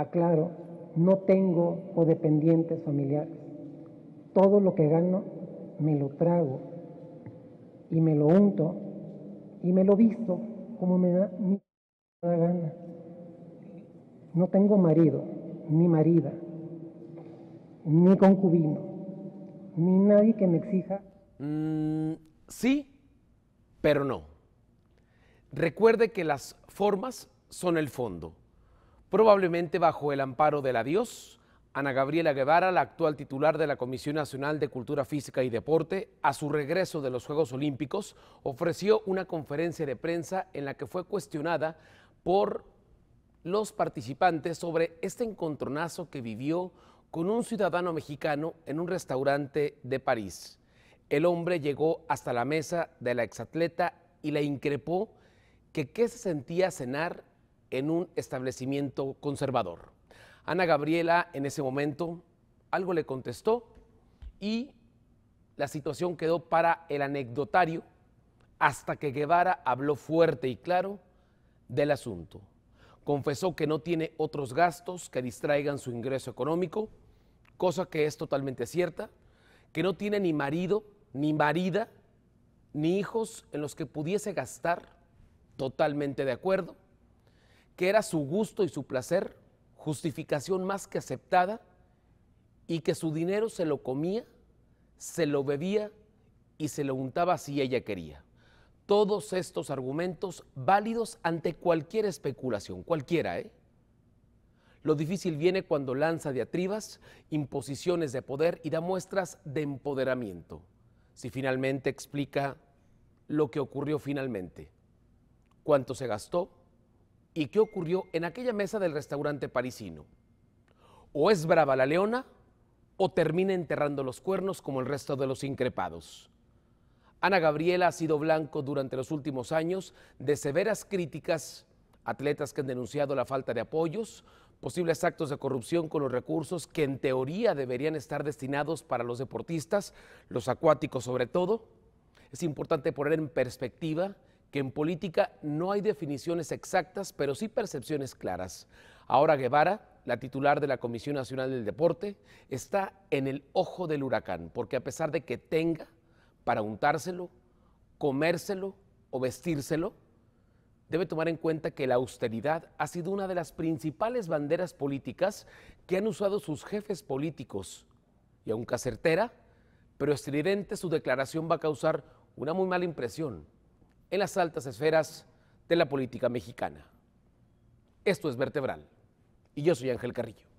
Aclaro, no tengo codependientes familiares. Todo lo que gano me lo trago y me lo unto y me lo visto como me da mi gana. No tengo marido, ni marida, ni concubino, ni nadie que me exija. Mm, sí, pero no. Recuerde que las formas son el fondo probablemente bajo el amparo de la dios, Ana Gabriela Guevara, la actual titular de la Comisión Nacional de Cultura Física y Deporte, a su regreso de los Juegos Olímpicos, ofreció una conferencia de prensa en la que fue cuestionada por los participantes sobre este encontronazo que vivió con un ciudadano mexicano en un restaurante de París. El hombre llegó hasta la mesa de la exatleta y le increpó que qué se sentía cenar en un establecimiento conservador. Ana Gabriela en ese momento algo le contestó y la situación quedó para el anecdotario hasta que Guevara habló fuerte y claro del asunto. Confesó que no tiene otros gastos que distraigan su ingreso económico, cosa que es totalmente cierta, que no tiene ni marido, ni marida, ni hijos en los que pudiese gastar, totalmente de acuerdo, que era su gusto y su placer, justificación más que aceptada, y que su dinero se lo comía, se lo bebía y se lo untaba si ella quería. Todos estos argumentos válidos ante cualquier especulación, cualquiera, ¿eh? Lo difícil viene cuando lanza diatribas, imposiciones de poder y da muestras de empoderamiento. Si finalmente explica lo que ocurrió finalmente, cuánto se gastó, y qué ocurrió en aquella mesa del restaurante parisino. O es brava la leona o termina enterrando los cuernos como el resto de los increpados. Ana Gabriela ha sido blanco durante los últimos años de severas críticas, atletas que han denunciado la falta de apoyos, posibles actos de corrupción con los recursos que en teoría deberían estar destinados para los deportistas, los acuáticos sobre todo. Es importante poner en perspectiva que en política no hay definiciones exactas, pero sí percepciones claras. Ahora Guevara, la titular de la Comisión Nacional del Deporte, está en el ojo del huracán, porque a pesar de que tenga para untárselo, comérselo o vestírselo, debe tomar en cuenta que la austeridad ha sido una de las principales banderas políticas que han usado sus jefes políticos. Y aunque certera pero estridente, su declaración va a causar una muy mala impresión en las altas esferas de la política mexicana. Esto es Vertebral y yo soy Ángel Carrillo.